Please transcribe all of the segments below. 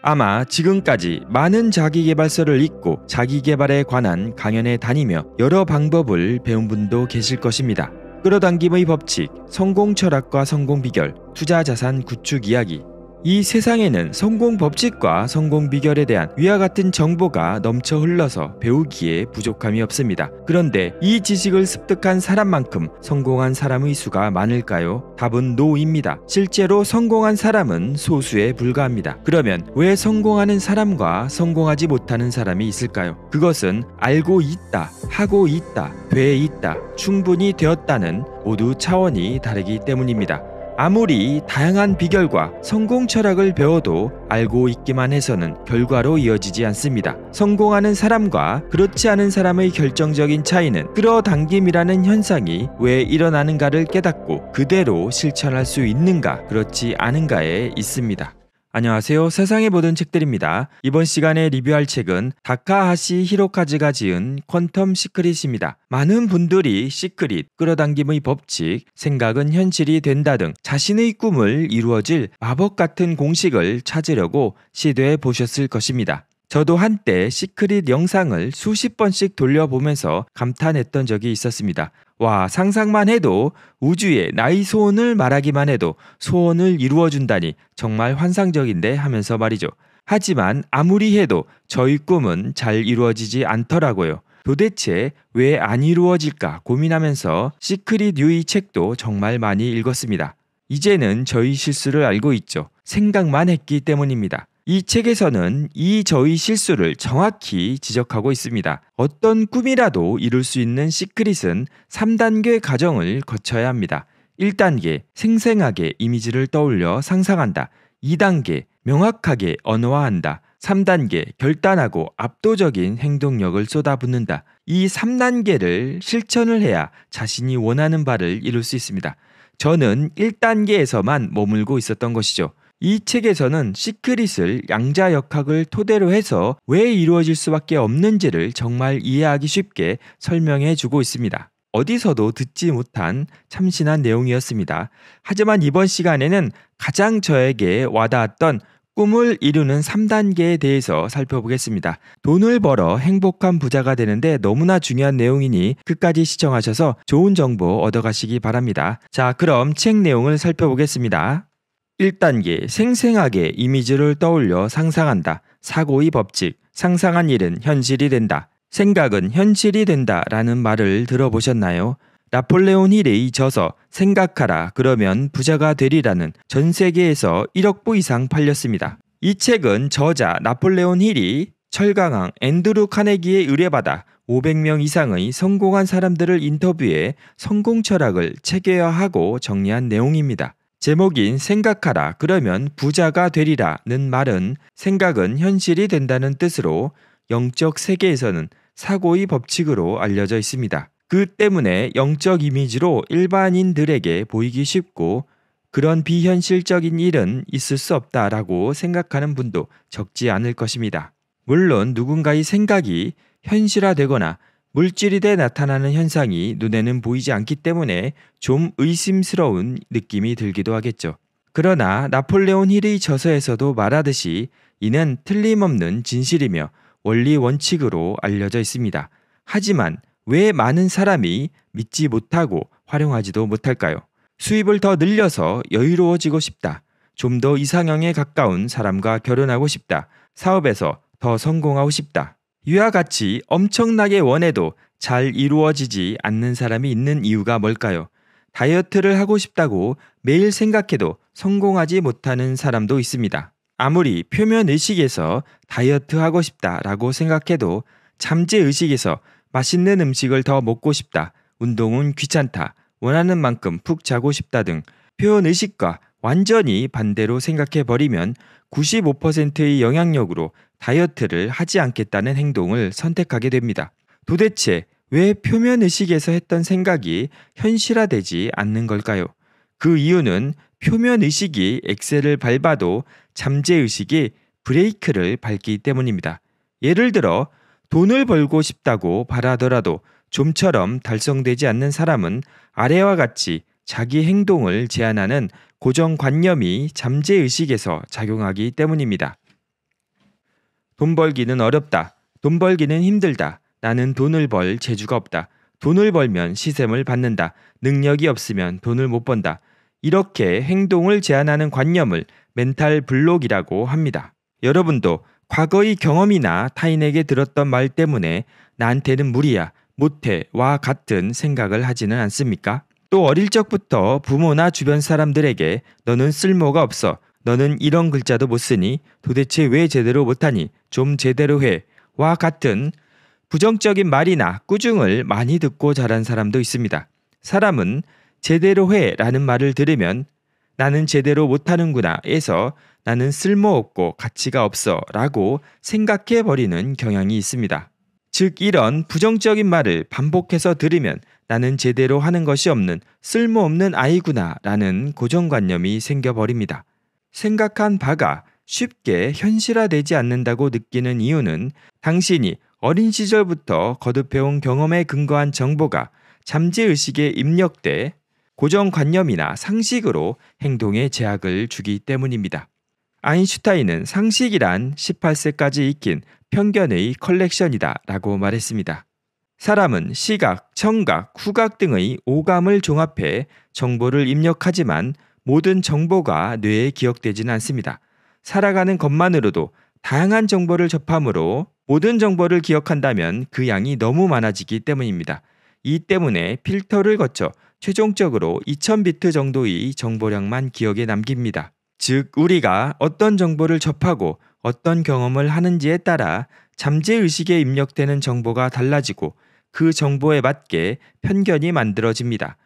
아마 지금까지 많은 자기개발서를 읽고 자기개발에 관한 강연에 다니며 여러 방법을 배운 분도 계실 것입니다. 끌어당김의 법칙, 성공 철학과 성공 비결, 투자 자산 구축 이야기, 이 세상에는 성공 법칙과 성공 비결에 대한 위와 같은 정보가 넘쳐 흘러서 배우기에 부족함이 없습니다. 그런데 이 지식을 습득한 사람만큼 성공한 사람의 수가 많을까요? 답은 노입니다. 실제로 성공한 사람은 소수에 불과합니다. 그러면 왜 성공하는 사람과 성공하지 못하는 사람이 있을까요? 그것은 알고 있다, 하고 있다, 돼 있다, 충분히 되었다는 모두 차원이 다르기 때문입니다. 아무리 다양한 비결과 성공 철학을 배워도 알고 있기만 해서는 결과로 이어지지 않습니다. 성공하는 사람과 그렇지 않은 사람의 결정적인 차이는 끌어당김이라는 현상이 왜 일어나는가를 깨닫고 그대로 실천할 수 있는가, 그렇지 않은가에 있습니다. 안녕하세요. 세상의 모든 책들입니다. 이번 시간에 리뷰할 책은 다카하시 히로카즈가 지은 퀀텀 시크릿입니다. 많은 분들이 시크릿, 끌어당김의 법칙, 생각은 현실이 된다 등 자신의 꿈을 이루어질 마법 같은 공식을 찾으려고 시도해 보셨을 것입니다. 저도 한때 시크릿 영상을 수십 번씩 돌려보면서 감탄했던 적이 있었습니다. 와, 상상만 해도 우주에 나의 소원을 말하기만 해도 소원을 이루어준다니 정말 환상적인데 하면서 말이죠. 하지만 아무리 해도 저희 꿈은 잘 이루어지지 않더라고요. 도대체 왜 안 이루어질까 고민하면서 시크릿 유이 책도 정말 많이 읽었습니다. 이제는 저희 실수를 알고 있죠. 생각만 했기 때문입니다. 이 책에서는 이저의 실수를 정확히 지적하고 있습니다. 어떤 꿈이라도 이룰 수 있는 시크릿은 3단계 과정을 거쳐야 합니다. 1단계, 생생하게 이미지를 떠올려 상상한다. 2단계, 명확하게 언어화한다. 3단계, 결단하고 압도적인 행동력을 쏟아붓는다. 이 3단계를 실천을 해야 자신이 원하는 바를 이룰 수 있습니다. 저는 1단계에서만 머물고 있었던 것이죠. 이 책에서는 시크릿을 양자 역학을 토대로 해서 왜 이루어질 수밖에 없는지를 정말 이해하기 쉽게 설명해 주고 있습니다. 어디서도 듣지 못한 참신한 내용이었습니다. 하지만 이번 시간에는 가장 저에게 와닿았던 꿈을 이루는 3단계에 대해서 살펴보겠습니다. 돈을 벌어 행복한 부자가 되는데 너무나 중요한 내용이니 끝까지 시청하셔서 좋은 정보 얻어가시기 바랍니다. 자, 그럼 책 내용을 살펴보겠습니다. 1단계 생생하게 이미지를 떠올려 상상한다. 사고의 법칙 상상한 일은 현실이 된다. 생각은 현실이 된다라는 말을 들어보셨나요? 나폴레온 힐의 저서 생각하라 그러면 부자가 되리라는 전 세계에서 1억 부 이상 팔렸습니다. 이 책은 저자 나폴레온 힐이 철강왕 앤드루 카네기에 의뢰받아 500명 이상의 성공한 사람들을 인터뷰해 성공 철학을 체계화하고 정리한 내용입니다. 제목인 생각하라 그러면 부자가 되리라는 말은 생각은 현실이 된다는 뜻으로 영적 세계에서는 사고의 법칙으로 알려져 있습니다. 그 때문에 영적 이미지로 일반인들에게 보이기 쉽고 그런 비현실적인 일은 있을 수 없다라고 생각하는 분도 적지 않을 것입니다. 물론 누군가의 생각이 현실화되거나 물질이돼 나타나는 현상이 눈에는 보이지 않기 때문에 좀 의심스러운 느낌이 들기도 하겠죠. 그러나 나폴레온 힐의 저서에서도 말하듯이 이는 틀림없는 진실이며 원리 원칙으로 알려져 있습니다. 하지만 왜 많은 사람이 믿지 못하고 활용하지도 못할까요? 수입을 더 늘려서 여유로워지고 싶다. 좀 더 이상형에 가까운 사람과 결혼하고 싶다. 사업에서 더 성공하고 싶다. 이와 같이 엄청나게 원해도 잘 이루어지지 않는 사람이 있는 이유가 뭘까요? 다이어트를 하고 싶다고 매일 생각해도 성공하지 못하는 사람도 있습니다. 아무리 표면 의식에서 다이어트 하고 싶다라고 생각해도 잠재 의식에서 맛있는 음식을 더 먹고 싶다, 운동은 귀찮다, 원하는 만큼 푹 자고 싶다 등 표현 의식과 완전히 반대로 생각해 버리면 95%의 영향력으로 다이어트를 하지 않겠다는 행동을 선택하게 됩니다. 도대체 왜 표면 의식에서 했던 생각이 현실화되지 않는 걸까요? 그 이유는 표면 의식이 엑셀을 밟아도 잠재 의식이 브레이크를 밟기 때문입니다. 예를 들어 돈을 벌고 싶다고 바라더라도 좀처럼 달성되지 않는 사람은 아래와 같이 자기 행동을 제한하는 고정관념이 잠재의식에서 작용하기 때문입니다. 돈 벌기는 어렵다. 돈 벌기는 힘들다. 나는 돈을 벌 재주가 없다. 돈을 벌면 시샘을 받는다. 능력이 없으면 돈을 못 번다. 이렇게 행동을 제한하는 관념을 멘탈 블록이라고 합니다. 여러분도 과거의 경험이나 타인에게 들었던 말 때문에 나한테는 무리야, 못해와 같은 생각을 하지는 않습니까? 또 어릴 적부터 부모나 주변 사람들에게 너는 쓸모가 없어, 너는 이런 글자도 못 쓰니 도대체 왜 제대로 못하니 좀 제대로 해 와 같은 부정적인 말이나 꾸중을 많이 듣고 자란 사람도 있습니다. 사람은 제대로 해라는 말을 들으면 나는 제대로 못하는구나 해서 나는 쓸모없고 가치가 없어 라고 생각해 버리는 경향이 있습니다. 즉 이런 부정적인 말을 반복해서 들으면 나는 제대로 하는 것이 없는 쓸모없는 아이구나 라는 고정관념이 생겨버립니다. 생각한 바가 쉽게 현실화되지 않는다고 느끼는 이유는 당신이 어린 시절부터 거듭해온 경험에 근거한 정보가 잠재의식에 입력돼 고정관념이나 상식으로 행동에 제약을 주기 때문입니다. 아인슈타인은 상식이란 18세까지 익힌 편견의 컬렉션이다 라고 말했습니다. 사람은 시각, 청각, 후각 등의 오감을 종합해 정보를 입력하지만 모든 정보가 뇌에 기억되지는 않습니다. 살아가는 것만으로도 다양한 정보를 접함으로 모든 정보를 기억한다면 그 양이 너무 많아지기 때문입니다. 이 때문에 필터를 거쳐 최종적으로 2000비트 정도의 정보량만 기억에 남깁니다. 즉, 우리가 어떤 정보를 접하고 어떤 경험을 하는지에 따라 잠재의식에 입력되는 정보가 달라지고 그 정보에 맞게 편견이 만들어집니다.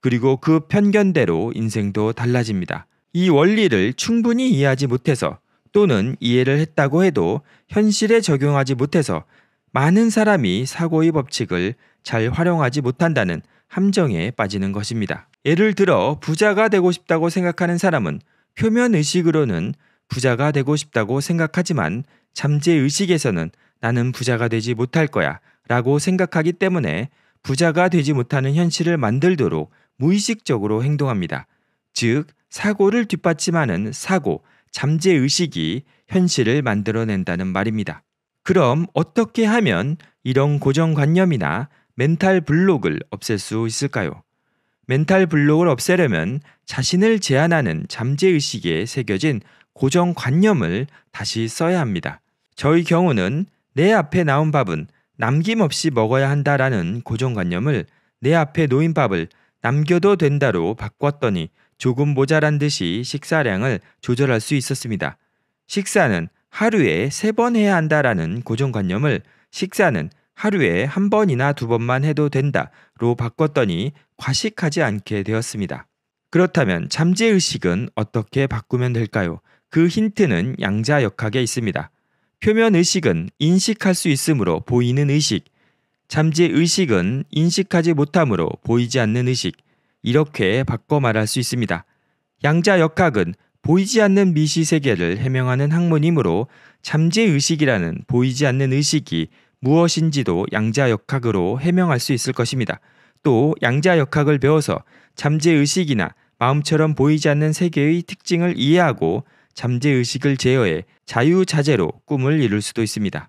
그리고 그 편견대로 인생도 달라집니다. 이 원리를 충분히 이해하지 못해서 또는 이해를 했다고 해도 현실에 적용하지 못해서 많은 사람이 사고의 법칙을 잘 활용하지 못한다는 함정에 빠지는 것입니다. 예를 들어 부자가 되고 싶다고 생각하는 사람은 표면 의식으로는 부자가 되고 싶다고 생각하지만 잠재 의식에서는 나는 부자가 되지 못할 거야 라고 생각하기 때문에 부자가 되지 못하는 현실을 만들도록 무의식적으로 행동합니다. 즉, 사고를 뒷받침하는 사고, 잠재의식이 현실을 만들어낸다는 말입니다. 그럼 어떻게 하면 이런 고정관념이나 멘탈 블록을 없앨 수 있을까요? 멘탈 블록을 없애려면 자신을 제한하는 잠재의식에 새겨진 고정관념을 다시 써야 합니다. 저희 경우는 내 앞에 나온 밥은 남김없이 먹어야 한다라는 고정관념을 내 앞에 놓인 밥을 남겨도 된다로 바꿨더니 조금 모자란 듯이 식사량을 조절할 수 있었습니다. 식사는 하루에 세 번 해야 한다라는 고정관념을 식사는 하루에 한 번이나 두 번만 해도 된다로 바꿨더니 과식하지 않게 되었습니다. 그렇다면 잠재의식은 어떻게 바꾸면 될까요? 그 힌트는 양자역학에 있습니다. 표면의식은 인식할 수 있으므로 보이는 의식, 잠재의 식은 인식하지 못함으로 보이지 않는 의식, 이렇게 바꿔 말할 수 있습니다. 양자 역학은 보이지 않는 미시 세계를 해명하는 학문이므로 잠재의식이라는 보이지 않는 의식이 무엇인지도 양자역학으로 해명할 수 있을 것입니다. 또 양자역학을 배워서 잠재의식이나 마음처럼 보이지 않는 세계의 특징을 이해하고 잠재의식을 제어해 자유자재로 꿈을 이룰 수도 있습니다.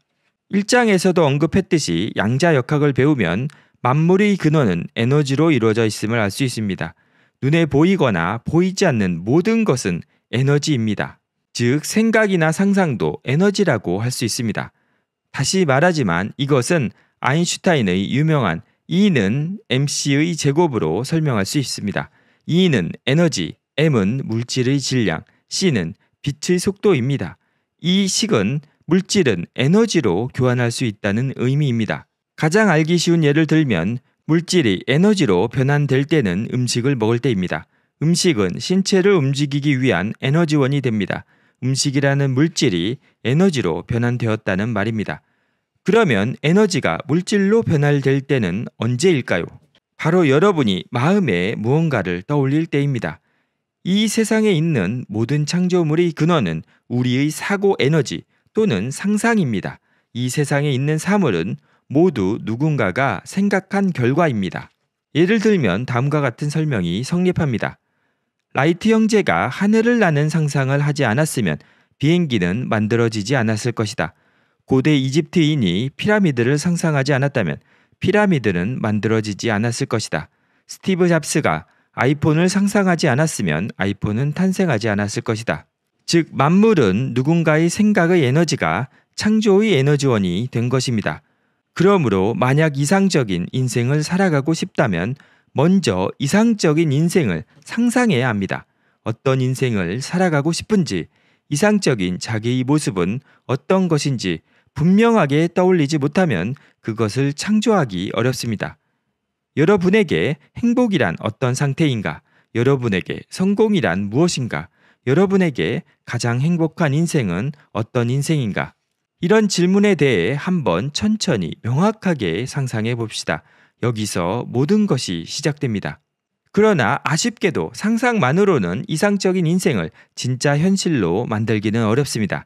1장에서도 언급했듯이 양자 역학을 배우면 만물의 근원은 에너지로 이루어져 있음을 알 수 있습니다. 눈에 보이거나 보이지 않는 모든 것은 에너지입니다. 즉, 생각이나 상상도 에너지라고 할 수 있습니다. 다시 말하지만 이것은 아인슈타인의 유명한 E는 mc의 제곱으로 설명할 수 있습니다. E는 에너지, m은 물질의 질량, c는 빛의 속도입니다. 이 식은 물질은 에너지로 교환할 수 있다는 의미입니다. 가장 알기 쉬운 예를 들면 물질이 에너지로 변환될 때는 음식을 먹을 때입니다. 음식은 신체를 움직이기 위한 에너지원이 됩니다. 음식이라는 물질이 에너지로 변환되었다는 말입니다. 그러면 에너지가 물질로 변환될 때는 언제일까요? 바로 여러분이 마음에 무언가를 떠올릴 때입니다. 이 세상에 있는 모든 창조물의 근원은 우리의 사고 에너지, 또는 상상입니다. 이 세상에 있는 사물은 모두 누군가가 생각한 결과입니다. 예를 들면 다음과 같은 설명이 성립합니다. 라이트 형제가 하늘을 나는 상상을 하지 않았으면 비행기는 만들어지지 않았을 것이다. 고대 이집트인이 피라미드를 상상하지 않았다면 피라미드는 만들어지지 않았을 것이다. 스티브 잡스가 아이폰을 상상하지 않았으면 아이폰은 탄생하지 않았을 것이다. 즉 만물은 누군가의 생각의 에너지가 창조의 에너지원이 된 것입니다. 그러므로 만약 이상적인 인생을 살아가고 싶다면 먼저 이상적인 인생을 상상해야 합니다. 어떤 인생을 살아가고 싶은지, 이상적인 자기의 모습은 어떤 것인지 분명하게 떠올리지 못하면 그것을 창조하기 어렵습니다. 여러분에게 행복이란 어떤 상태인가? 여러분에게 성공이란 무엇인가? 여러분에게 가장 행복한 인생은 어떤 인생인가? 이런 질문에 대해 한번 천천히 명확하게 상상해 봅시다. 여기서 모든 것이 시작됩니다. 그러나 아쉽게도 상상만으로는 이상적인 인생을 진짜 현실로 만들기는 어렵습니다.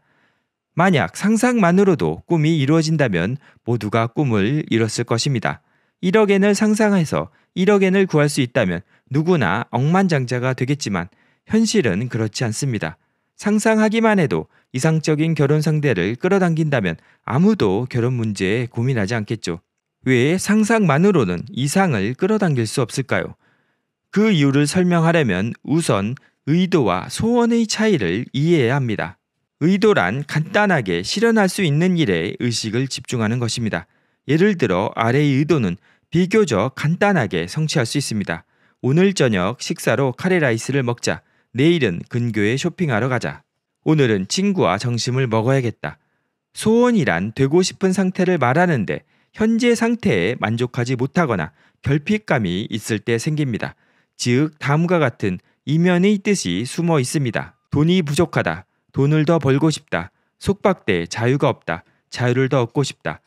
만약 상상만으로도 꿈이 이루어진다면 모두가 꿈을 이뤘을 것입니다. 1억 엔을 상상해서 1억 엔을 구할 수 있다면 누구나 억만장자가 되겠지만 현실은 그렇지 않습니다. 상상하기만 해도 이상적인 결혼 상대를 끌어당긴다면 아무도 결혼 문제에 고민하지 않겠죠. 왜 상상만으로는 이상을 끌어당길 수 없을까요? 그 이유를 설명하려면 우선 의도와 소원의 차이를 이해해야 합니다. 의도란 간단하게 실현할 수 있는 일에 의식을 집중하는 것입니다. 예를 들어 아래의 의도는 비교적 간단하게 성취할 수 있습니다. 오늘 저녁 식사로 카레라이스를 먹자. 내일은 근교에 쇼핑하러 가자. 오늘은 친구와 점심을 먹어야겠다. 소원이란 되고 싶은 상태를 말하는데 현재 상태에 만족하지 못하거나 결핍감이 있을 때 생깁니다. 즉 다음과 같은 이면의 뜻이 숨어 있습니다. 돈이 부족하다. 돈을 더 벌고 싶다. 속박돼 자유가 없다. 자유를 더 얻고 싶다.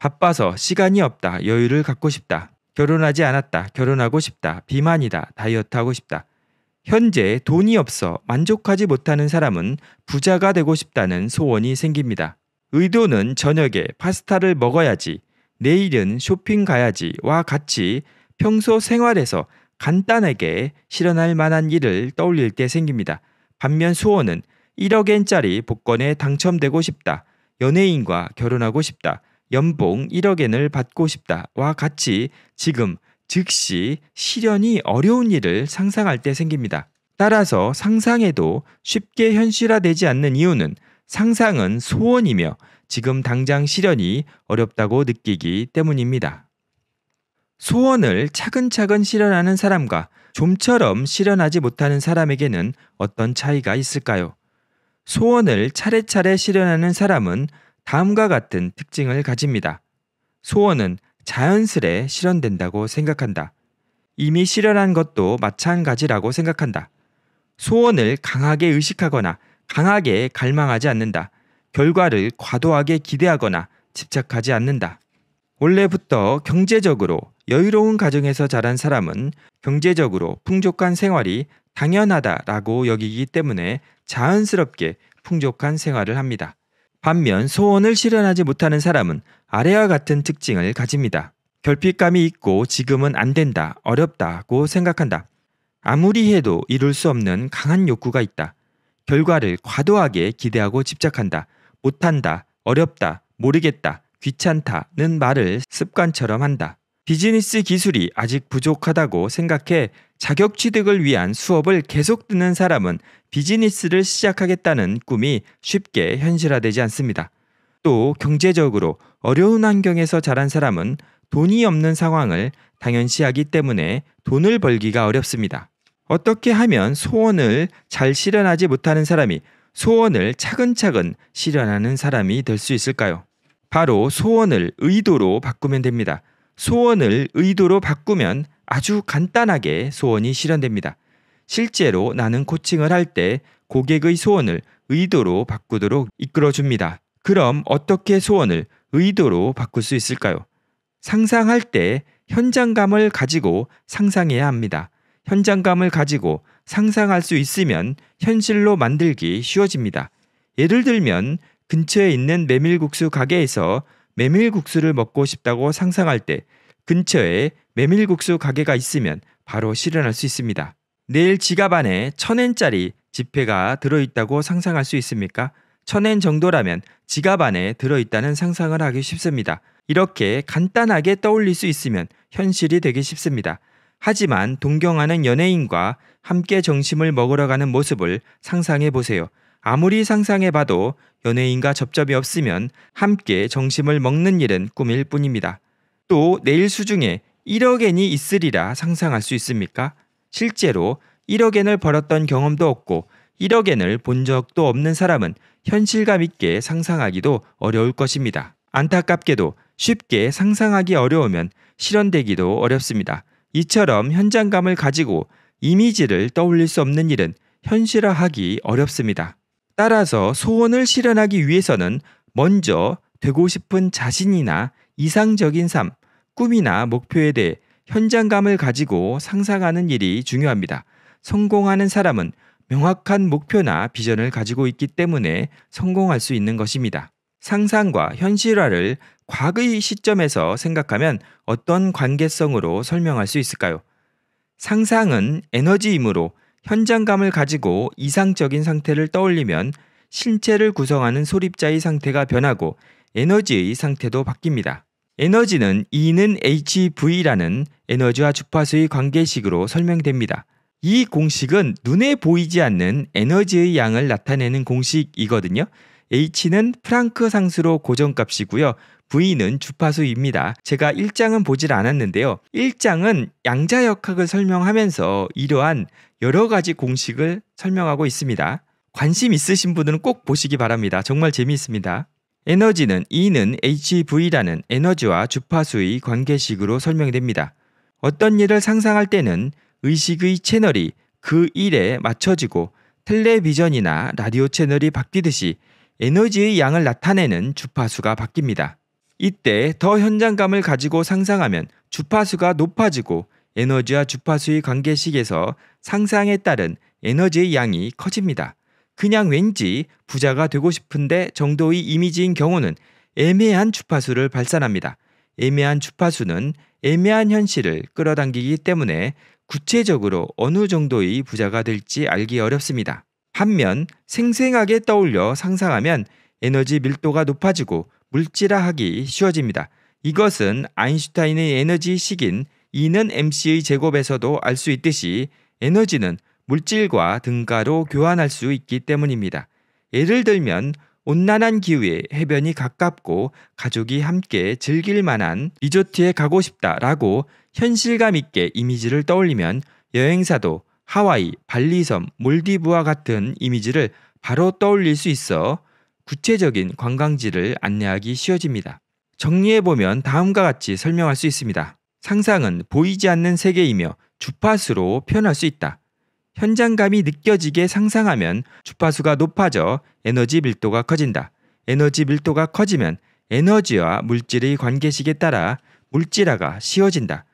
바빠서 시간이 없다. 여유를 갖고 싶다. 결혼하지 않았다. 결혼하고 싶다. 비만이다. 다이어트하고 싶다. 현재 돈이 없어 만족하지 못하는 사람은 부자가 되고 싶다는 소원이 생깁니다. 의도는 저녁에 파스타를 먹어야지, 내일은 쇼핑 가야지와 같이 평소 생활에서 간단하게 실현할 만한 일을 떠올릴 때 생깁니다. 반면 소원은 1억엔짜리 복권에 당첨되고 싶다, 연예인과 결혼하고 싶다, 연봉 1억엔을 받고 싶다와 같이 지금 즉시 실현이 어려운 일을 상상할 때 생깁니다. 따라서 상상에도 쉽게 현실화되지 않는 이유는 상상은 소원이며 지금 당장 실현이 어렵다고 느끼기 때문입니다. 소원을 차근차근 실현하는 사람과 좀처럼 실현하지 못하는 사람에게는 어떤 차이가 있을까요? 소원을 차례차례 실현하는 사람은 다음과 같은 특징을 가집니다. 소원은 자연스레 실현된다고 생각한다. 이미 실현한 것도 마찬가지라고 생각한다. 소원을 강하게 의식하거나 강하게 갈망하지 않는다. 결과를 과도하게 기대하거나 집착하지 않는다. 원래부터 경제적으로 여유로운 가정에서 자란 사람은 경제적으로 풍족한 생활이 당연하다라고 여기기 때문에 자연스럽게 풍족한 생활을 합니다. 반면 소원을 실현하지 못하는 사람은 아래와 같은 특징을 가집니다. 결핍감이 있고 지금은 안 된다, 어렵다고 생각한다. 아무리 해도 이룰 수 없는 강한 욕구가 있다. 결과를 과도하게 기대하고 집착한다. 못한다, 어렵다, 모르겠다, 귀찮다는 말을 습관처럼 한다. 비즈니스 기술이 아직 부족하다고 생각해 자격 취득을 위한 수업을 계속 듣는 사람은 비즈니스를 시작하겠다는 꿈이 쉽게 현실화되지 않습니다. 또 경제적으로 어려운 환경에서 자란 사람은 돈이 없는 상황을 당연시하기 때문에 돈을 벌기가 어렵습니다. 어떻게 하면 소원을 잘 실현하지 못하는 사람이 소원을 차근차근 실현하는 사람이 될 수 있을까요? 바로 소원을 의도로 바꾸면 됩니다. 소원을 의도로 바꾸면 아주 간단하게 소원이 실현됩니다. 실제로 나는 코칭을 할 때 고객의 소원을 의도로 바꾸도록 이끌어줍니다. 그럼 어떻게 소원을 의도로 바꿀 수 있을까요? 상상할 때 현장감을 가지고 상상해야 합니다. 현장감을 가지고 상상할 수 있으면 현실로 만들기 쉬워집니다. 예를 들면 근처에 있는 메밀국수 가게에서 메밀국수를 먹고 싶다고 상상할 때 근처에 메밀국수 가게가 있으면 바로 실현할 수 있습니다. 내일 지갑 안에 천엔짜리 지폐가 들어있다고 상상할 수 있습니까? 천엔 정도라면 지갑 안에 들어있다는 상상을 하기 쉽습니다. 이렇게 간단하게 떠올릴 수 있으면 현실이 되기 쉽습니다. 하지만 동경하는 연예인과 함께 정심을 먹으러 가는 모습을 상상해 보세요. 아무리 상상해 봐도 연예인과 접점이 없으면 함께 정심을 먹는 일은 꿈일 뿐입니다. 또 내일 수중에 1억 엔이 있으리라 상상할 수 있습니까? 실제로 1억 엔을 벌었던 경험도 없고 1억 엔을 본 적도 없는 사람은 현실감 있게 상상하기도 어려울 것입니다. 안타깝게도 쉽게 상상하기 어려우면 실현되기도 어렵습니다. 이처럼 현장감을 가지고 이미지를 떠올릴 수 없는 일은 현실화하기 어렵습니다. 따라서 소원을 실현하기 위해서는 먼저 되고 싶은 자신이나 이상적인 삶, 꿈이나 목표에 대해 현장감을 가지고 상상하는 일이 중요합니다. 성공하는 사람은 명확한 목표나 비전을 가지고 있기 때문에 성공할 수 있는 것입니다. 상상과 현실화를 과거의 시점에서 생각하면 어떤 관계성으로 설명할 수 있을까요? 상상은 에너지이므로 현장감을 가지고 이상적인 상태를 떠올리면 신체를 구성하는 소립자의 상태가 변하고 에너지의 상태도 바뀝니다. 에너지는 E는 HV라는 에너지와 주파수의 관계식으로 설명됩니다. 이 공식은 눈에 보이지 않는 에너지의 양을 나타내는 공식이거든요. H는 프랑크 상수로 고정값이고요. V는 주파수입니다. 제가 1장은 보질 않았는데요. 1장은 양자역학을 설명하면서 이러한 여러 가지 공식을 설명하고 있습니다. 관심 있으신 분들은 꼭 보시기 바랍니다. 정말 재미있습니다. 에너지는 E는 HV라는 에너지와 주파수의 관계식으로 설명됩니다. 어떤 일을 상상할 때는 의식의 채널이 그 일에 맞춰지고 텔레비전이나 라디오 채널이 바뀌듯이 에너지의 양을 나타내는 주파수가 바뀝니다. 이때 더 현장감을 가지고 상상하면 주파수가 높아지고 에너지와 주파수의 관계식에서 상상에 따른 에너지의 양이 커집니다. 그냥 왠지 부자가 되고 싶은데 정도의 이미지인 경우는 애매한 주파수를 발산합니다. 애매한 주파수는 애매한 현실을 끌어당기기 때문에 구체적으로 어느 정도의 부자가 될지 알기 어렵습니다. 반면 생생하게 떠올려 상상하면 에너지 밀도가 높아지고 물질화하기 쉬워집니다. 이것은 아인슈타인의 에너지 식인 E는 mc의 제곱에서도 알 수 있듯이 에너지는 물질과 등가로 교환할 수 있기 때문입니다. 예를 들면 온난한 기후에 해변이 가깝고 가족이 함께 즐길 만한 리조트에 가고 싶다라고 현실감 있게 이미지를 떠올리면 여행사도 하와이, 발리섬, 몰디브와 같은 이미지를 바로 떠올릴 수 있어 구체적인 관광지를 안내하기 쉬워집니다. 정리해보면 다음과 같이 설명할 수 있습니다. 상상은 보이지 않는 세계이며 주파수로 표현할 수 있다. 현장감이 느껴지게 상상하면 주파수가 높아져 에너지 밀도가 커진다. 에너지 밀도가 커지면 에너지와 물질의 관계식에 따라 물질화가 쉬워진다.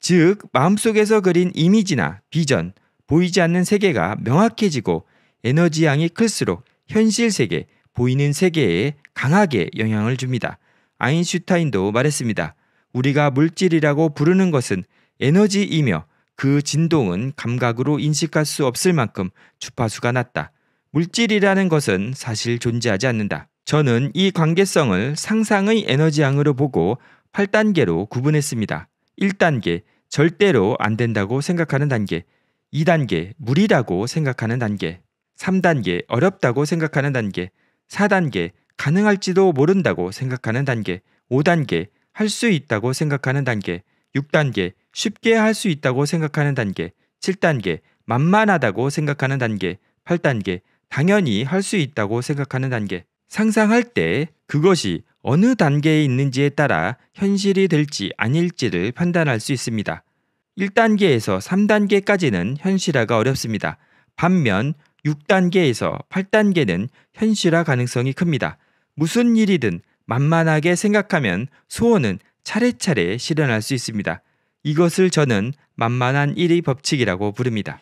즉, 마음속에서 그린 이미지나 비전, 보이지 않는 세계가 명확해지고 에너지 양이 클수록 현실 세계, 보이는 세계에 강하게 영향을 줍니다. 아인슈타인도 말했습니다. 우리가 물질이라고 부르는 것은 에너지이며 그 진동은 감각으로 인식할 수 없을 만큼 주파수가 낮다. 물질이라는 것은 사실 존재하지 않는다. 저는 이 관계성을 상상의 에너지양으로 보고 8단계로 구분했습니다. 1단계, 절대로 안 된다고 생각하는 단계. 2단계, 물이라고 생각하는 단계. 3단계, 어렵다고 생각하는 단계. 4단계, 가능할지도 모른다고 생각하는 단계. 5단계, 할 수 있다고 생각하는 단계. 6단계, 쉽게 할 수 있다고 생각하는 단계, 7단계, 만만하다고 생각하는 단계, 8단계, 당연히 할 수 있다고 생각하는 단계. 상상할 때 그것이 어느 단계에 있는지에 따라 현실이 될지 아닐지를 판단할 수 있습니다. 1단계에서 3단계까지는 현실화가 어렵습니다. 반면 6단계에서 8단계는 현실화 가능성이 큽니다. 무슨 일이든 만만하게 생각하면 소원은 차례차례 실현할 수 있습니다. 이것을 저는 만만한 1의 법칙이라고 부릅니다.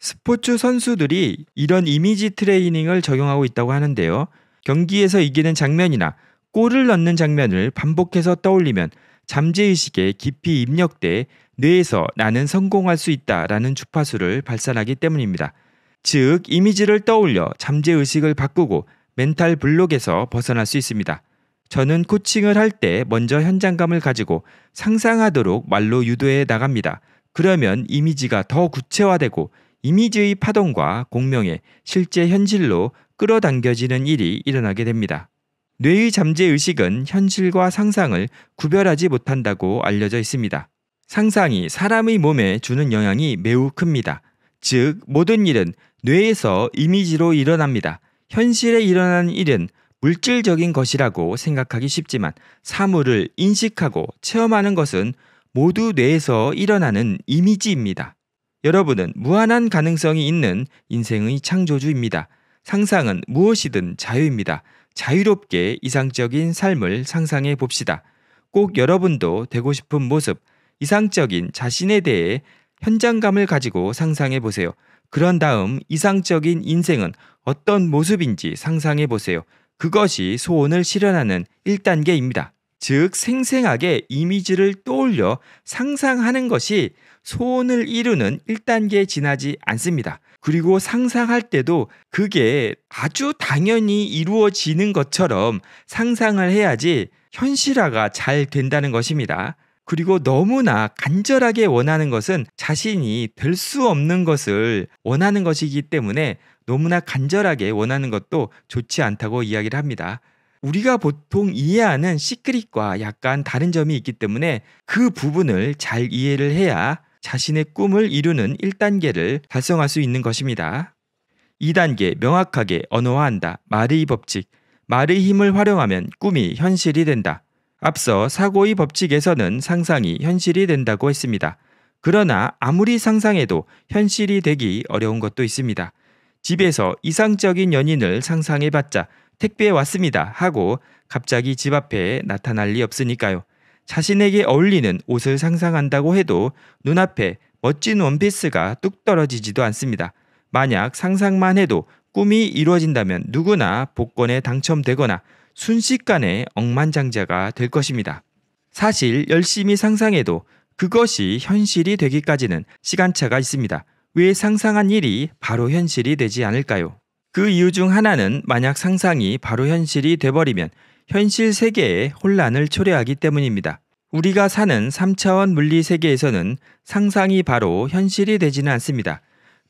스포츠 선수들이 이런 이미지 트레이닝을 적용하고 있다고 하는데요. 경기에서 이기는 장면이나 골을 넣는 장면을 반복해서 떠올리면 잠재의식에 깊이 입력돼 뇌에서 나는 성공할 수 있다라는 주파수를 발산하기 때문입니다. 즉, 이미지를 떠올려 잠재의식을 바꾸고 멘탈 블록에서 벗어날 수 있습니다. 저는 코칭을 할 때 먼저 현장감을 가지고 상상하도록 말로 유도해 나갑니다. 그러면 이미지가 더 구체화되고 이미지의 파동과 공명에 실제 현실로 끌어당겨지는 일이 일어나게 됩니다. 뇌의 잠재의식은 현실과 상상을 구별하지 못한다고 알려져 있습니다. 상상이 사람의 몸에 주는 영향이 매우 큽니다. 즉, 모든 일은 뇌에서 이미지로 일어납니다. 현실에 일어난 일은 물질적인 것이라고 생각하기 쉽지만 사물을 인식하고 체험하는 것은 모두 뇌에서 일어나는 이미지입니다. 여러분은 무한한 가능성이 있는 인생의 창조주입니다. 상상은 무엇이든 자유입니다. 자유롭게 이상적인 삶을 상상해 봅시다. 꼭 여러분도 되고 싶은 모습, 이상적인 자신에 대해 현장감을 가지고 상상해 보세요. 그런 다음 이상적인 인생은 어떤 모습인지 상상해 보세요. 그것이 소원을 실현하는 1단계입니다. 즉 생생하게 이미지를 떠올려 상상하는 것이 소원을 이루는 1단계에 지나지 않습니다. 그리고 상상할 때도 그게 아주 당연히 이루어지는 것처럼 상상을 해야지 현실화가 잘 된다는 것입니다. 그리고 너무나 간절하게 원하는 것은 자신이 될 수 없는 것을 원하는 것이기 때문에 너무나 간절하게 원하는 것도 좋지 않다고 이야기를 합니다. 우리가 보통 이해하는 시크릿과 약간 다른 점이 있기 때문에 그 부분을 잘 이해를 해야 자신의 꿈을 이루는 1단계를 달성할 수 있는 것입니다. 2단계 명확하게 언어화한다. 말의 법칙. 말의 힘을 활용하면 꿈이 현실이 된다. 앞서 사고의 법칙에서는 상상이 현실이 된다고 했습니다. 그러나 아무리 상상해도 현실이 되기 어려운 것도 있습니다. 집에서 이상적인 연인을 상상해봤자 택배 왔습니다 하고 갑자기 집 앞에 나타날 리 없으니까요. 자신에게 어울리는 옷을 상상한다고 해도 눈앞에 멋진 원피스가 뚝 떨어지지도 않습니다. 만약 상상만 해도 꿈이 이루어진다면 누구나 복권에 당첨되거나 순식간에 억만장자가 될 것입니다. 사실 열심히 상상해도 그것이 현실이 되기까지는 시간차가 있습니다. 왜 상상한 일이 바로 현실이 되지 않을까요? 그 이유 중 하나는 만약 상상이 바로 현실이 돼버리면 현실 세계에 혼란을 초래하기 때문입니다. 우리가 사는 3차원 물리 세계에서는 상상이 바로 현실이 되지는 않습니다.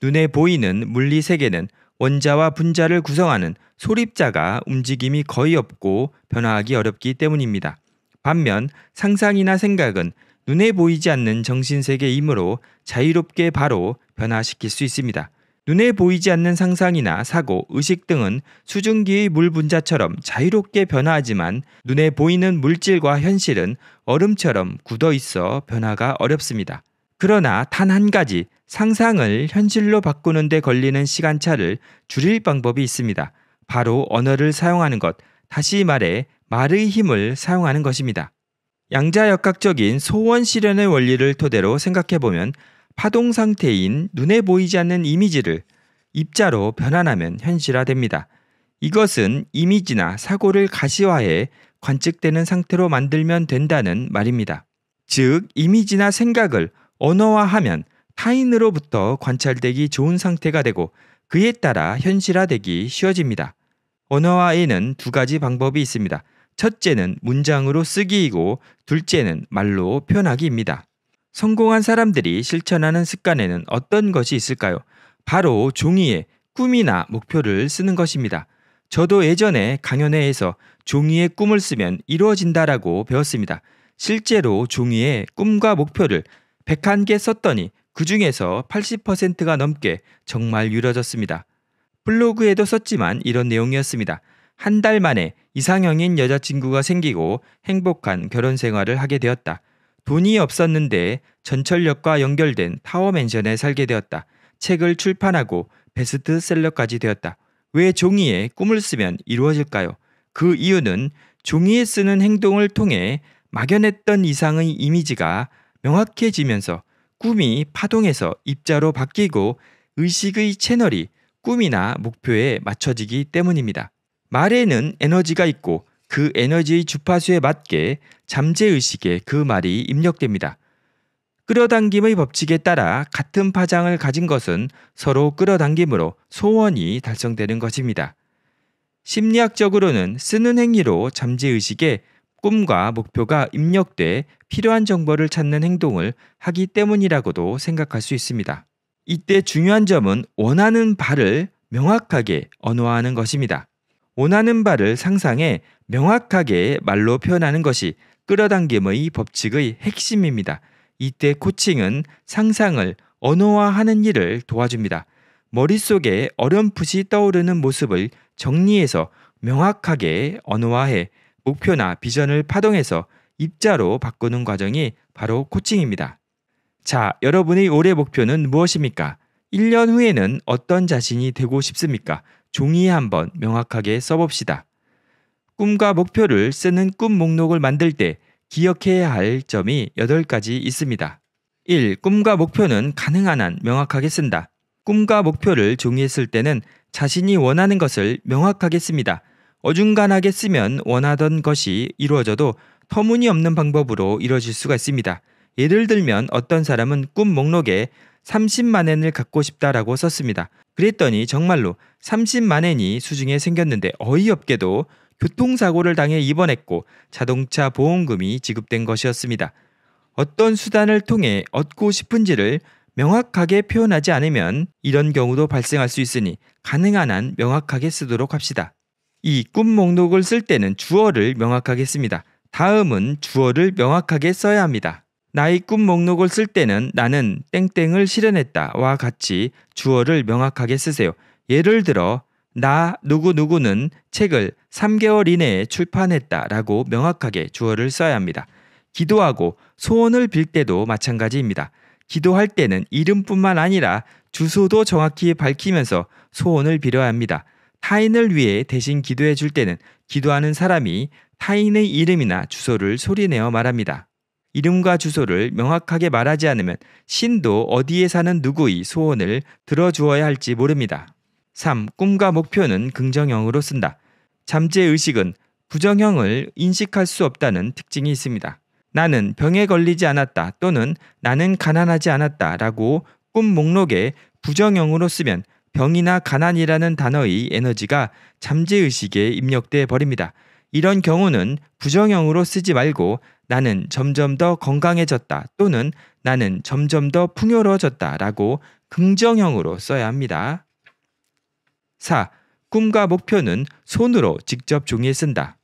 눈에 보이는 물리 세계는 원자와 분자를 구성하는 소립자가 움직임이 거의 없고 변화하기 어렵기 때문입니다. 반면 상상이나 생각은 눈에 보이지 않는 정신세계이므로 자유롭게 바로 변화시킬 수 있습니다. 눈에 보이지 않는 상상이나 사고, 의식 등은 수증기의 물 분자처럼 자유롭게 변화하지만 눈에 보이는 물질과 현실은 얼음처럼 굳어 있어 변화가 어렵습니다. 그러나 단 한 가지 상상을 현실로 바꾸는 데 걸리는 시간차를 줄일 방법이 있습니다. 바로 언어를 사용하는 것, 다시 말해 말의 힘을 사용하는 것입니다. 양자역학적인 소원 실현의 원리를 토대로 생각해 보면 파동 상태인 눈에 보이지 않는 이미지를 입자로 변환하면 현실화됩니다. 이것은 이미지나 사고를 가시화해 관측되는 상태로 만들면 된다는 말입니다. 즉, 이미지나 생각을 언어화하면 타인으로부터 관찰되기 좋은 상태가 되고 그에 따라 현실화되기 쉬워집니다. 언어화에는 두 가지 방법이 있습니다. 첫째는 문장으로 쓰기이고 둘째는 말로 표현하기입니다. 성공한 사람들이 실천하는 습관에는 어떤 것이 있을까요? 바로 종이에 꿈이나 목표를 쓰는 것입니다. 저도 예전에 강연회에서 종이에 꿈을 쓰면 이루어진다라고 배웠습니다. 실제로 종이에 꿈과 목표를 101개 썼더니 그 중에서 80%가 넘게 정말 이루어졌습니다. 블로그에도 썼지만 이런 내용이었습니다. 한 달 만에 이상형인 여자친구가 생기고 행복한 결혼 생활을 하게 되었다. 돈이 없었는데 전철역과 연결된 타워맨션에 살게 되었다. 책을 출판하고 베스트셀러까지 되었다. 왜 종이에 꿈을 쓰면 이루어질까요? 그 이유는 종이에 쓰는 행동을 통해 막연했던 이상의 이미지가 명확해지면서 꿈이 파동에서 입자로 바뀌고 의식의 채널이 꿈이나 목표에 맞춰지기 때문입니다. 말에는 에너지가 있고 그 에너지의 주파수에 맞게 잠재의식에 그 말이 입력됩니다. 끌어당김의 법칙에 따라 같은 파장을 가진 것은 서로 끌어당김으로 소원이 달성되는 것입니다. 심리학적으로는 쓰는 행위로 잠재의식에 꿈과 목표가 입력돼 필요한 정보를 찾는 행동을 하기 때문이라고도 생각할 수 있습니다. 이때 중요한 점은 원하는 바를 명확하게 언어화하는 것입니다. 원하는 바를 상상해 명확하게 말로 표현하는 것이 끌어당김의 법칙의 핵심입니다. 이때 코칭은 상상을 언어화하는 일을 도와줍니다. 머릿속에 어렴풋이 떠오르는 모습을 정리해서 명확하게 언어화해 목표나 비전을 파동해서 입자로 바꾸는 과정이 바로 코칭입니다. 자, 여러분의 올해 목표는 무엇입니까? 1년 후에는 어떤 자신이 되고 싶습니까? 종이에 한번 명확하게 써봅시다. 꿈과 목표를 쓰는 꿈 목록을 만들 때 기억해야 할 점이 8가지 있습니다. 1. 꿈과 목표는 가능한 한 명확하게 쓴다. 꿈과 목표를 종이에 쓸 때는 자신이 원하는 것을 명확하게 씁니다. 어중간하게 쓰면 원하던 것이 이루어져도 터무니없는 방법으로 이루어질 수가 있습니다. 예를 들면 어떤 사람은 꿈 목록에 30만엔을 갖고 싶다라고 썼습니다. 그랬더니 정말로 30만엔이 수중에 생겼는데 어이없게도 교통사고를 당해 입원했고 자동차 보험금이 지급된 것이었습니다. 어떤 수단을 통해 얻고 싶은지를 명확하게 표현하지 않으면 이런 경우도 발생할 수 있으니 가능한 한 명확하게 쓰도록 합시다. 이 꿈 목록을 쓸 때는 주어를 명확하게 씁니다. 다음은 주어를 명확하게 써야 합니다. 나의 꿈 목록을 쓸 때는 나는 땡땡을 실현했다와 같이 주어를 명확하게 쓰세요. 예를 들어 나 누구누구는 책을 3개월 이내에 출판했다라고 명확하게 주어를 써야 합니다. 기도하고 소원을 빌 때도 마찬가지입니다. 기도할 때는 이름뿐만 아니라 주소도 정확히 밝히면서 소원을 빌어야 합니다. 타인을 위해 대신 기도해 줄 때는 기도하는 사람이 타인의 이름이나 주소를 소리내어 말합니다. 이름과 주소를 명확하게 말하지 않으면 신도 어디에 사는 누구의 소원을 들어주어야 할지 모릅니다. 3. 꿈과 목표는 긍정형으로 쓴다. 잠재의식은 부정형을 인식할 수 없다는 특징이 있습니다. 나는 병에 걸리지 않았다 또는 나는 가난하지 않았다 라고 꿈 목록에 부정형으로 쓰면 병이나 가난이라는 단어의 에너지가 잠재의식에 입력돼 버립니다. 이런 경우는 부정형으로 쓰지 말고 나는 점점 더 건강해졌다 또는 나는 점점 더 풍요로워졌다 라고 긍정형으로 써야 합니다. 4. 꿈과 목표는 손으로 직접 종이에 쓴다.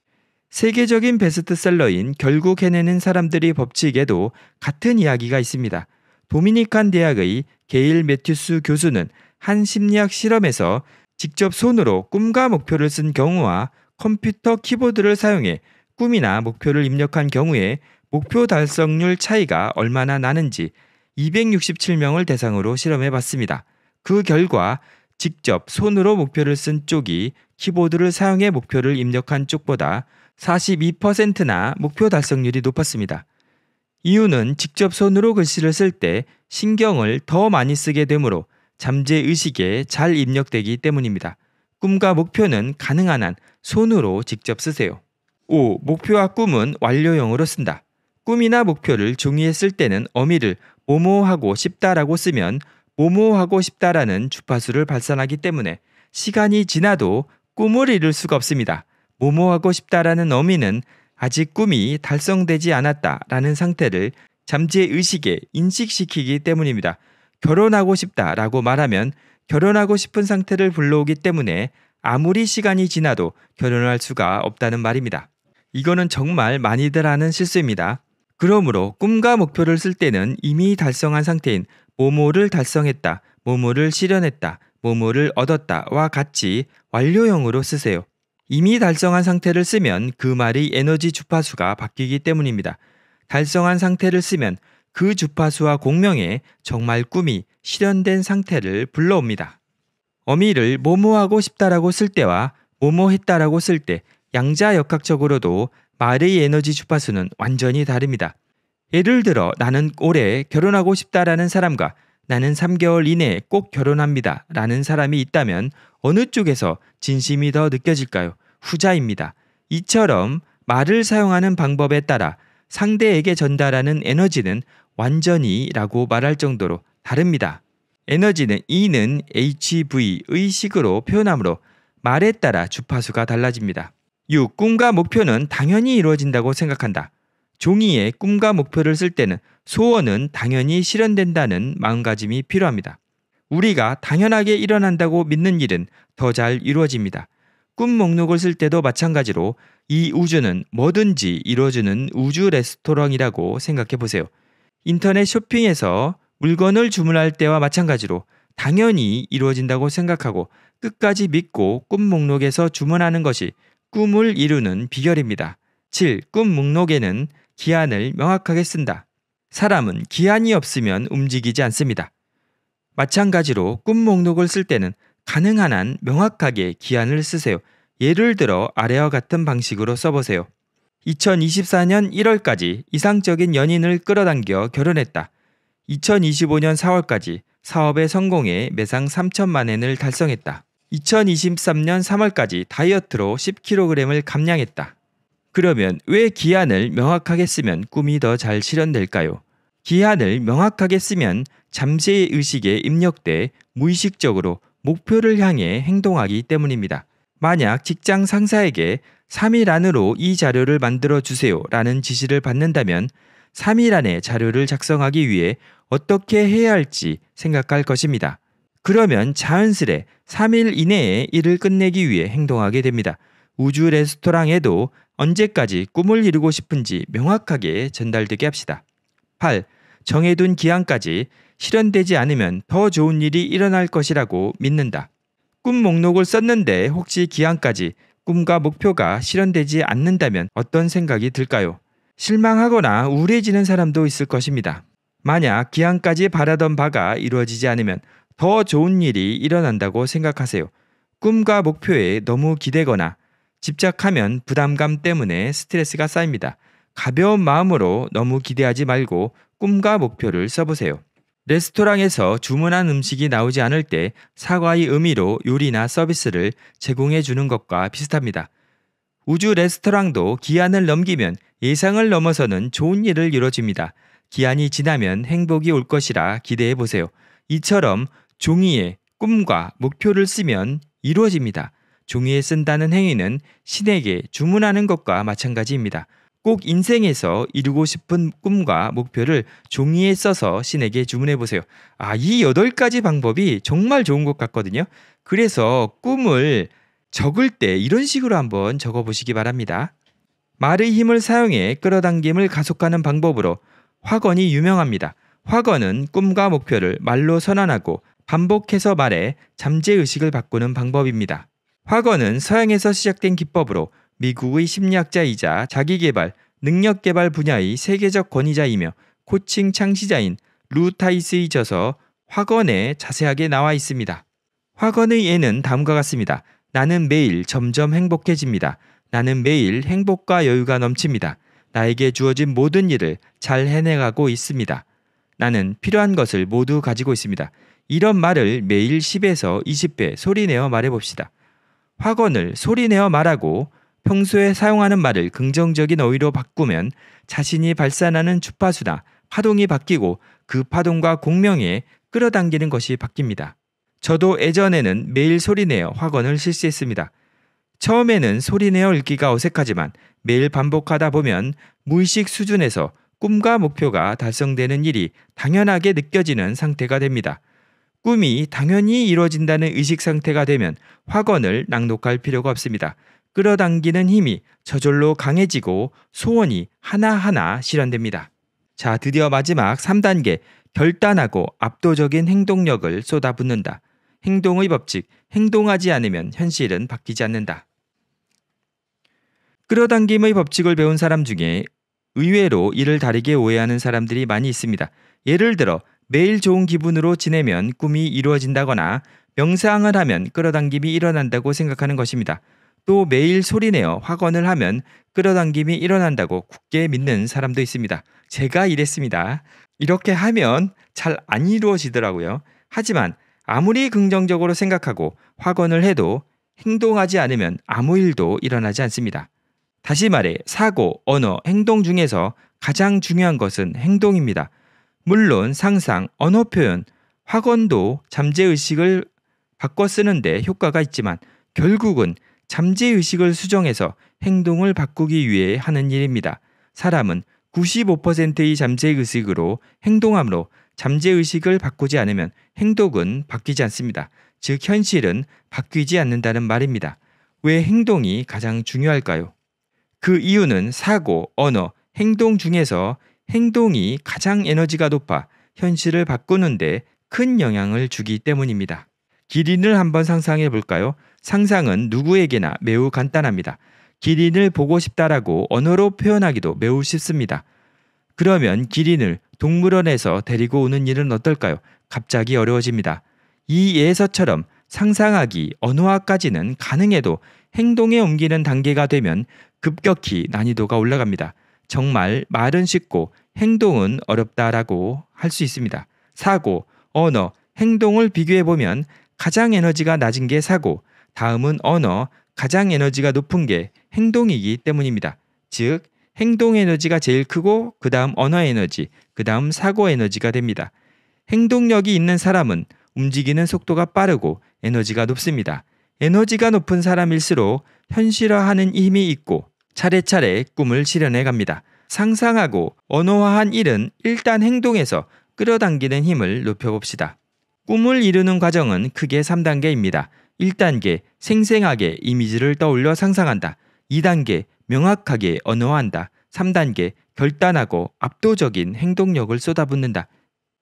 세계적인 베스트셀러인 결국 해내는 사람들이 법칙에도 같은 이야기가 있습니다. 도미니칸 대학의 게일 매튜스 교수는 한 심리학 실험에서 직접 손으로 꿈과 목표를 쓴 경우와 컴퓨터 키보드를 사용해 꿈이나 목표를 입력한 경우에 목표 달성률 차이가 얼마나 나는지 267명을 대상으로 실험해 봤습니다. 그 결과 직접 손으로 목표를 쓴 쪽이 키보드를 사용해 목표를 입력한 쪽보다 42%나 목표 달성률이 높았습니다. 이유는 직접 손으로 글씨를 쓸 때 신경을 더 많이 쓰게 되므로 잠재 의식에 잘 입력되기 때문입니다. 꿈과 목표는 가능한 한 손으로 직접 쓰세요. 5. 목표와 꿈은 완료형으로 쓴다. 꿈이나 목표를 종이에 쓸 때는 어미를 모모하고 싶다라고 쓰면 모모하고 싶다라는 주파수를 발산하기 때문에 시간이 지나도 꿈을 이룰 수가 없습니다. 모모하고 싶다라는 어미는 아직 꿈이 달성되지 않았다라는 상태를 잠재의식에 인식시키기 때문입니다. 결혼하고 싶다라고 말하면 결혼하고 싶은 상태를 불러오기 때문에 아무리 시간이 지나도 결혼할 수가 없다는 말입니다. 이거는 정말 많이들 하는 실수입니다. 그러므로 꿈과 목표를 쓸 때는 이미 달성한 상태인 모모를 달성했다, 모모를 실현했다, 모모를 얻었다와 같이 완료형으로 쓰세요. 이미 달성한 상태를 쓰면 그말이 에너지 주파수가 바뀌기 때문입니다. 달성한 상태를 쓰면 그 주파수와 공명에 정말 꿈이 실현된 상태를 불러옵니다. 어미를 모모하고 싶다라고 쓸 때와 모모했다라고 쓸 때 양자역학적으로도 말의 에너지 주파수는 완전히 다릅니다. 예를 들어 나는 올해 결혼하고 싶다라는 사람과 나는 3개월 이내에 꼭 결혼합니다 라는 사람이 있다면 어느 쪽에서 진심이 더 느껴질까요? 후자입니다. 이처럼 말을 사용하는 방법에 따라 상대에게 전달하는 에너지는 완전히 라고 말할 정도로 다릅니다. 에너지는 E는 HV의 식으로 표현하므로 말에 따라 주파수가 달라집니다. 6. 꿈과 목표는 당연히 이루어진다고 생각한다. 종이에 꿈과 목표를 쓸 때는 소원은 당연히 실현된다는 마음가짐이 필요합니다. 우리가 당연하게 일어난다고 믿는 일은 더 잘 이루어집니다. 꿈 목록을 쓸 때도 마찬가지로 이 우주는 뭐든지 이루어주는 우주 레스토랑이라고 생각해 보세요. 인터넷 쇼핑에서 물건을 주문할 때와 마찬가지로 당연히 이루어진다고 생각하고 끝까지 믿고 꿈 목록에서 주문하는 것이 꿈을 이루는 비결입니다. 7. 꿈 목록에는 기한을 명확하게 쓴다. 사람은 기한이 없으면 움직이지 않습니다. 마찬가지로 꿈 목록을 쓸 때는 가능한 한 명확하게 기한을 쓰세요. 예를 들어 아래와 같은 방식으로 써보세요. 2024년 1월까지 이상적인 연인을 끌어당겨 결혼했다. 2025년 4월까지 사업의성공에 매상 3천만 엔을 달성했다. 2023년 3월까지 다이어트로 10kg을 감량했다. 그러면 왜 기한을 명확하게 쓰면 꿈이 더 잘 실현될까요? 기한을 명확하게 쓰면 잠재의 의식에 입력돼 무의식적으로 목표를 향해 행동하기 때문입니다. 만약 직장 상사에게 3일 안으로 이 자료를 만들어 주세요 라는 지시를 받는다면 3일 안에 자료를 작성하기 위해 어떻게 해야 할지 생각할 것입니다. 그러면 자연스레 3일 이내에 일을 끝내기 위해 행동하게 됩니다. 우주 레스토랑에도 언제까지 꿈을 이루고 싶은지 명확하게 전달되게 합시다. 8. 정해둔 기한까지 실현되지 않으면 더 좋은 일이 일어날 것이라고 믿는다. 꿈 목록을 썼는데 혹시 기한까지 꿈과 목표가 실현되지 않는다면 어떤 생각이 들까요? 실망하거나 우울해지는 사람도 있을 것입니다. 만약 기한까지 바라던 바가 이루어지지 않으면 더 좋은 일이 일어난다고 생각하세요. 꿈과 목표에 너무 기대거나 집착하면 부담감 때문에 스트레스가 쌓입니다. 가벼운 마음으로 너무 기대하지 말고 꿈과 목표를 써보세요. 레스토랑에서 주문한 음식이 나오지 않을 때 사과의 의미로 요리나 서비스를 제공해 주는 것과 비슷합니다. 우주 레스토랑도 기한을 넘기면 예상을 넘어서는 좋은 일을 이뤄집니다. 기한이 지나면 행복이 올 것이라 기대해 보세요. 이처럼 종이에 꿈과 목표를 쓰면 이루어집니다. 종이에 쓴다는 행위는 신에게 주문하는 것과 마찬가지입니다. 꼭 인생에서 이루고 싶은 꿈과 목표를 종이에 써서 신에게 주문해 보세요. 아, 이 여덟 가지 방법이 정말 좋은 것 같거든요. 그래서 꿈을 적을 때 이런 식으로 한번 적어 보시기 바랍니다. 말의 힘을 사용해 끌어당김을 가속하는 방법으로 화건이 유명합니다. 화건은 꿈과 목표를 말로 선언하고 반복해서 말해 잠재의식을 바꾸는 방법입니다. 화건은 서양에서 시작된 기법으로 미국의 심리학자이자 자기개발, 능력개발 분야의 세계적 권위자이며 코칭 창시자인 루 타이스의 저서 화건에 자세하게 나와 있습니다. 화건의 예는 다음과 같습니다. 나는 매일 점점 행복해집니다. 나는 매일 행복과 여유가 넘칩니다. 나에게 주어진 모든 일을 잘 해내가고 있습니다. 나는 필요한 것을 모두 가지고 있습니다. 이런 말을 매일 10에서 20배 소리내어 말해봅시다. 화건을 소리내어 말하고 평소에 사용하는 말을 긍정적인 어휘로 바꾸면 자신이 발산하는 주파수나 파동이 바뀌고 그 파동과 공명에 끌어당기는 것이 바뀝니다. 저도 예전에는 매일 소리내어 학원을 실시했습니다. 처음에는 소리내어 읽기가 어색하지만 매일 반복하다 보면 무의식 수준에서 꿈과 목표가 달성되는 일이 당연하게 느껴지는 상태가 됩니다. 꿈이 당연히 이루어진다는 의식 상태가 되면 학원을 낭독할 필요가 없습니다. 끌어당기는 힘이 저절로 강해지고 소원이 하나하나 실현됩니다. 자, 드디어 마지막 3단계. 결단하고 압도적인 행동력을 쏟아붓는다. 행동의 법칙. 행동하지 않으면 현실은 바뀌지 않는다. 끌어당김의 법칙을 배운 사람 중에 의외로 이를 다르게 오해하는 사람들이 많이 있습니다. 예를 들어 매일 좋은 기분으로 지내면 꿈이 이루어진다거나 명상을 하면 끌어당김이 일어난다고 생각하는 것입니다. 또 매일 소리내어 확언을 하면 끌어당김이 일어난다고 굳게 믿는 사람도 있습니다. 제가 이랬습니다. 이렇게 하면 잘 안 이루어지더라고요. 하지만 아무리 긍정적으로 생각하고 확언을 해도 행동하지 않으면 아무 일도 일어나지 않습니다. 다시 말해 사고, 언어, 행동 중에서 가장 중요한 것은 행동입니다. 물론 상상, 언어 표현, 확언도 잠재의식을 바꿔 쓰는데 효과가 있지만 결국은 잠재의식을 수정해서 행동을 바꾸기 위해 하는 일입니다. 사람은 95%의 잠재의식으로 행동함으로 잠재의식을 바꾸지 않으면 행동은 바뀌지 않습니다. 즉, 현실은 바뀌지 않는다는 말입니다. 왜 행동이 가장 중요할까요? 그 이유는 사고, 언어, 행동 중에서 행동이 가장 에너지가 높아 현실을 바꾸는데 큰 영향을 주기 때문입니다. 기린을 한번 상상해 볼까요? 상상은 누구에게나 매우 간단합니다. 기린을 보고 싶다라고 언어로 표현하기도 매우 쉽습니다. 그러면 기린을 동물원에서 데리고 오는 일은 어떨까요? 갑자기 어려워집니다. 이 예서처럼 상상하기, 언어화까지는 가능해도 행동에 옮기는 단계가 되면 급격히 난이도가 올라갑니다. 정말 말은 쉽고 행동은 어렵다라고 할 수 있습니다. 사고, 언어, 행동을 비교해보면 가장 에너지가 낮은 게 사고, 다음은 언어, 가장 에너지가 높은 게 행동이기 때문입니다. 즉, 행동 에너지가 제일 크고, 그 다음 언어 에너지, 그 다음 사고 에너지가 됩니다. 행동력이 있는 사람은 움직이는 속도가 빠르고 에너지가 높습니다. 에너지가 높은 사람일수록 현실화하는 힘이 있고 차례차례 꿈을 실현해 갑니다. 상상하고 언어화한 일은 일단 행동에서 끌어당기는 힘을 높여봅시다. 꿈을 이루는 과정은 크게 3단계입니다. 1단계 생생하게 이미지를 떠올려 상상한다. 2단계 명확하게 언어한다. 3단계 결단하고 압도적인 행동력을 쏟아붓는다.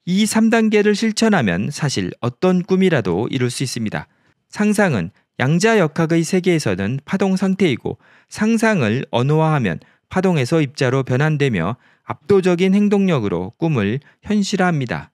이 3단계를 실천하면 사실 어떤 꿈이라도 이룰 수 있습니다. 상상은 양자역학의 세계에서는 파동 상태이고 상상을 언어화하면 파동에서 입자로 변환되며 압도적인 행동력으로 꿈을 현실화합니다.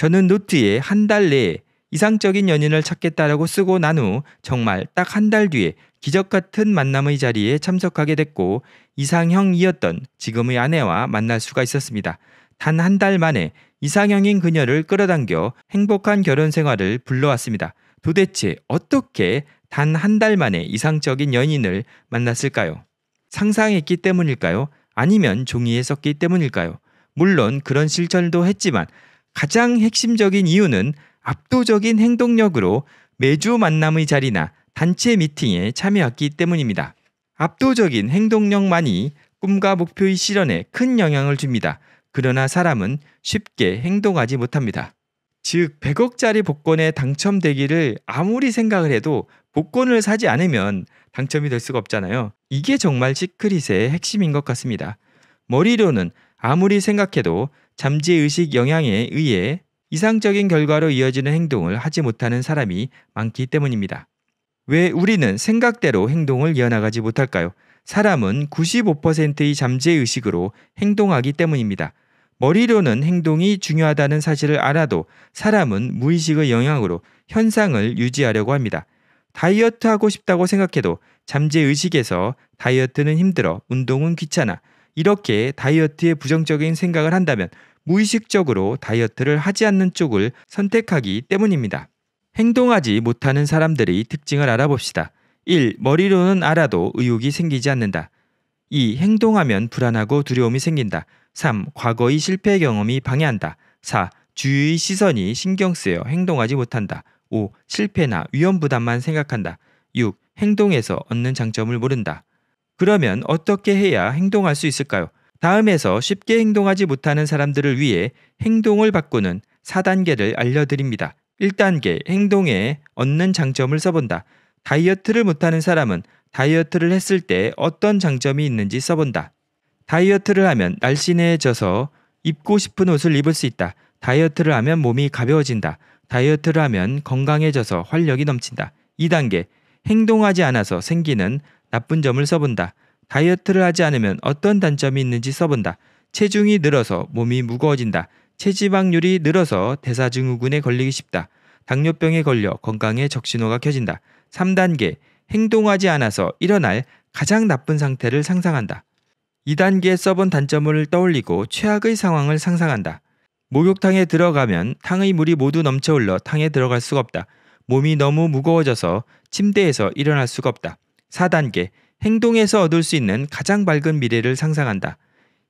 저는 노트에 한 달 내에 이상적인 연인을 찾겠다라고 쓰고 난 후 정말 딱 한 달 뒤에 기적 같은 만남의 자리에 참석하게 됐고 이상형이었던 지금의 아내와 만날 수가 있었습니다. 단 한 달 만에 이상형인 그녀를 끌어당겨 행복한 결혼 생활을 불러왔습니다. 도대체 어떻게 단 한 달 만에 이상적인 연인을 만났을까요? 상상했기 때문일까요? 아니면 종이에 썼기 때문일까요? 물론 그런 실천도 했지만 가장 핵심적인 이유는 압도적인 행동력으로 매주 만남의 자리나 단체 미팅에 참여했기 때문입니다. 압도적인 행동력만이 꿈과 목표의 실현에 큰 영향을 줍니다. 그러나 사람은 쉽게 행동하지 못합니다. 즉, 100억짜리 복권에 당첨되기를 아무리 생각을 해도 복권을 사지 않으면 당첨이 될 수가 없잖아요. 이게 정말 시크릿의 핵심인 것 같습니다. 머리로는 아무리 생각해도 잠재의식 영향에 의해 이상적인 결과로 이어지는 행동을 하지 못하는 사람이 많기 때문입니다. 왜 우리는 생각대로 행동을 이어나가지 못할까요? 사람은 95%의 잠재의식으로 행동하기 때문입니다. 머리로는 행동이 중요하다는 사실을 알아도 사람은 무의식의 영향으로 현상을 유지하려고 합니다. 다이어트 하고 싶다고 생각해도 잠재의식에서 다이어트는 힘들어, 운동은 귀찮아, 이렇게 다이어트에 부정적인 생각을 한다면 무의식적으로 다이어트를 하지 않는 쪽을 선택하기 때문입니다. 행동하지 못하는 사람들의 특징을 알아봅시다. 1. 머리로는 알아도 의욕이 생기지 않는다. 2. 행동하면 불안하고 두려움이 생긴다. 3. 과거의 실패 경험이 방해한다. 4. 주위의 시선이 신경 쓰여 행동하지 못한다. 5. 실패나 위험 부담만 생각한다. 6. 행동에서 얻는 장점을 모른다. 그러면 어떻게 해야 행동할 수 있을까요? 다음에서 쉽게 행동하지 못하는 사람들을 위해 행동을 바꾸는 4단계를 알려드립니다. 1단계 행동에 얻는 장점을 써본다. 다이어트를 못하는 사람은 다이어트를 했을 때 어떤 장점이 있는지 써본다. 다이어트를 하면 날씬해져서 입고 싶은 옷을 입을 수 있다. 다이어트를 하면 몸이 가벼워진다. 다이어트를 하면 건강해져서 활력이 넘친다. 2단계 행동하지 않아서 생기는 나쁜 점을 써본다. 다이어트를 하지 않으면 어떤 단점이 있는지 써본다. 체중이 늘어서 몸이 무거워진다. 체지방률이 늘어서 대사증후군에 걸리기 쉽다. 당뇨병에 걸려 건강에 적신호가 켜진다. 3단계. 행동하지 않아서 일어날 가장 나쁜 상태를 상상한다. 2단계 써본 단점을 떠올리고 최악의 상황을 상상한다. 목욕탕에 들어가면 탕의 물이 모두 넘쳐 흘러 탕에 들어갈 수가 없다. 몸이 너무 무거워져서 침대에서 일어날 수가 없다. 4단계. 행동에서 얻을 수 있는 가장 밝은 미래를 상상한다.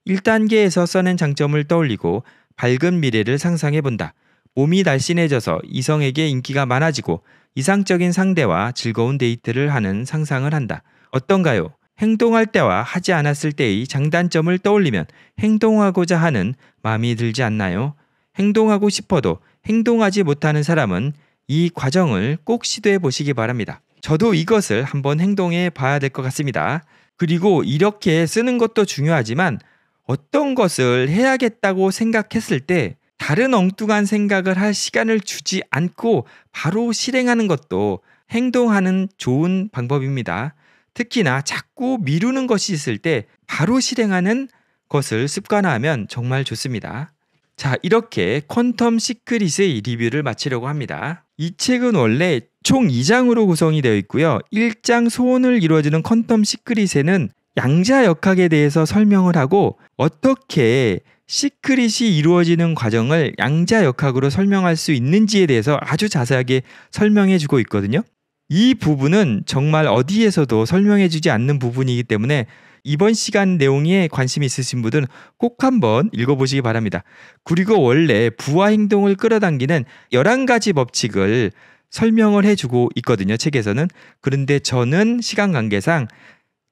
1단계에서 써낸 장점을 떠올리고 밝은 미래를 상상해 본다. 몸이 날씬해져서 이성에게 인기가 많아지고 이상적인 상대와 즐거운 데이트를 하는 상상을 한다. 어떤가요? 행동할 때와 하지 않았을 때의 장단점을 떠올리면 행동하고자 하는 마음이 들지 않나요? 행동하고 싶어도 행동하지 못하는 사람은 이 과정을 꼭 시도해 보시기 바랍니다. 저도 이것을 한번 행동해 봐야 될 것 같습니다. 그리고 이렇게 쓰는 것도 중요하지만 어떤 것을 해야겠다고 생각했을 때 다른 엉뚱한 생각을 할 시간을 주지 않고 바로 실행하는 것도 행동하는 좋은 방법입니다. 특히나 자꾸 미루는 것이 있을 때 바로 실행하는 것을 습관화하면 정말 좋습니다. 자, 이렇게 퀀텀 시크릿의 리뷰를 마치려고 합니다. 이 책은 원래 총 2장으로 구성이 되어 있고요. 1장 소원을 이루어지는 퀀텀 시크릿에는 양자 역학에 대해서 설명을 하고 어떻게 시크릿이 이루어지는 과정을 양자 역학으로 설명할 수 있는지에 대해서 아주 자세하게 설명해 주고 있거든요. 이 부분은 정말 어디에서도 설명해 주지 않는 부분이기 때문에 이번 시간 내용에 관심 있으신 분들은 꼭 한번 읽어보시기 바랍니다. 그리고 원래 부하 행동을 끌어당기는 11가지 법칙을 설명을 해주고 있거든요. 책에서는. 그런데 저는 시간 관계상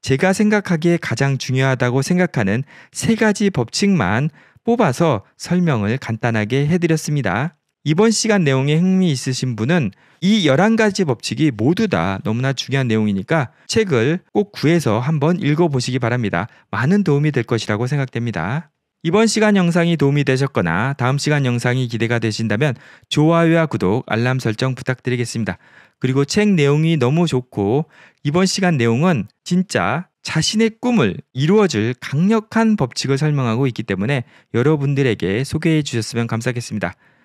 제가 생각하기에 가장 중요하다고 생각하는 세 가지 법칙만 뽑아서 설명을 간단하게 해드렸습니다. 이번 시간 내용에 흥미 있으신 분은 이 11가지 법칙이 모두 다 너무나 중요한 내용이니까 책을 꼭 구해서 한번 읽어보시기 바랍니다. 많은 도움이 될 것이라고 생각됩니다. 이번 시간 영상이 도움이 되셨거나 다음 시간 영상이 기대가 되신다면 좋아요와 구독, 알람 설정 부탁드리겠습니다. 그리고 책 내용이 너무 좋고 이번 시간 내용은 진짜 자신의 꿈을 이루어줄 강력한 법칙을 설명하고 있기 때문에 여러분들에게 소개해 주셨으면 감사하겠습니다.